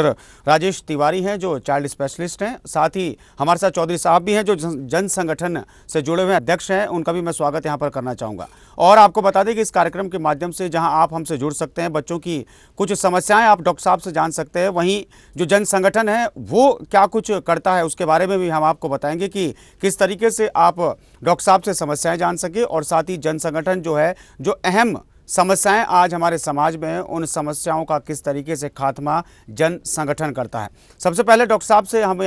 राजेश तिवारी हैं जो child specialist हैं साथ ही हमारे साथ चौधरी साहब भी हैं जो जन संगठन से जुड़े हुए अध्यक्ष हैं उनका भी मैं स्वागत यहां पर करना चाहूंगा और आपको बता दें कि इस कार्यक्रम के माध्यम से जहां आप हमसे जुड़ सकते हैं बच्चों की कुछ समस्याएं आप डॉक्टर साहब से जान सकते हैं वहीं जो जन संगठन है वो क्या कुछ करता है उसके बारे में भी हम आपको बताएंगे कि किस तरीके से आप डॉक्टर साहब से समस्याएँ जान सकें और साथ ही जन संगठन जो है जो अहम समस्याएं आज हमारे समाज में हैं उन समस्याओं का किस तरीके से खात्मा जन संगठन करता है सबसे पहले डॉक्टर साहब से हम